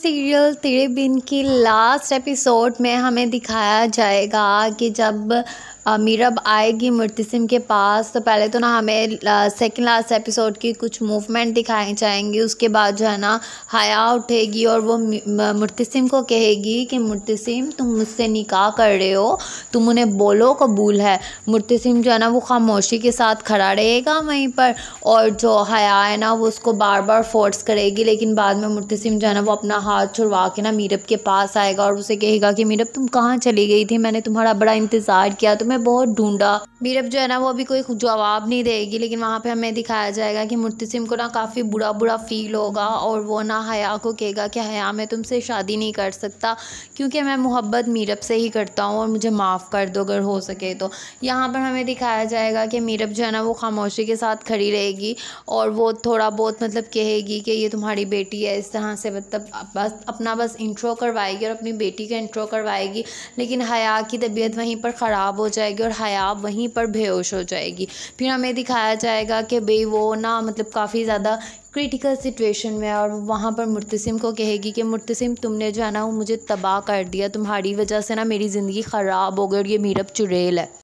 serial तेरे बिन की last episode में हमें दिखाया जाएगा कि जब मीरब आएगी मुर्तसिम के पास तो पहले तो ना हमें सेकंड लास्ट एपिसोड की कुछ मूवमेंट दिखाई जाएंगे उसके बाद जो है ना हया उठेगी और वो मुर्तसिम को कहेगी कि मुर्तसिम तुम मुझसे निकाह कर रहे हो तुम उन्हें बोलो कबूल है मुर्तसिम जो है ना वो खामोशी के साथ खड़ा रहेगा वहीं पर और जो हया है ना वो उसको बार बार फोर्स करेगी लेकिन बाद में मुर्तसिम जो है ना वो अपना हाथ छुड़वा के ना मीरब के पास आएगा और उसे कहेगा कि मीरब तुम कहाँ चली गई थी मैंने तुम्हारा बड़ा इंतज़ार किया तुम्हें बहुत ढूंढा मीरब जो है ना वो अभी कोई जवाब नहीं देगी लेकिन वहाँ पर हमें दिखाया जाएगा कि मुर्तसिम को ना काफ़ी बुरा बुरा फील होगा और वो ना हया को कहेगा कि हया मैं तुमसे शादी नहीं कर सकता क्योंकि मैं मोहब्बत मीरब से ही करता हूँ और मुझे माफ़ कर दो अगर हो सके तो यहाँ पर हमें दिखाया जाएगा कि मीरब जो है ना वो खामोशी के साथ खड़ी रहेगी और वो थोड़ा बहुत मतलब कहेगी कि ये तुम्हारी बेटी है इस तरह से मतलब बस अपना बस इंट्रो करवाएगी और अपनी बेटी का इंट्रो करवाएगी लेकिन हया की तबीयत वहीं पर ख़राब हो जाएगी और हया वहीं पर बेहोश हो जाएगी फिर हमें दिखाया जाएगा कि भाई वो ना मतलब काफ़ी ज़्यादा क्रिटिकल सिचुएशन में और वहाँ पर मुर्तसिम को कहेगी कि मुर्तसिम तुमने जो है ना वो मुझे तबाह कर दिया तुम्हारी वजह से ना मेरी ज़िंदगी ख़राब हो गई और ये मीरब चुड़ैल है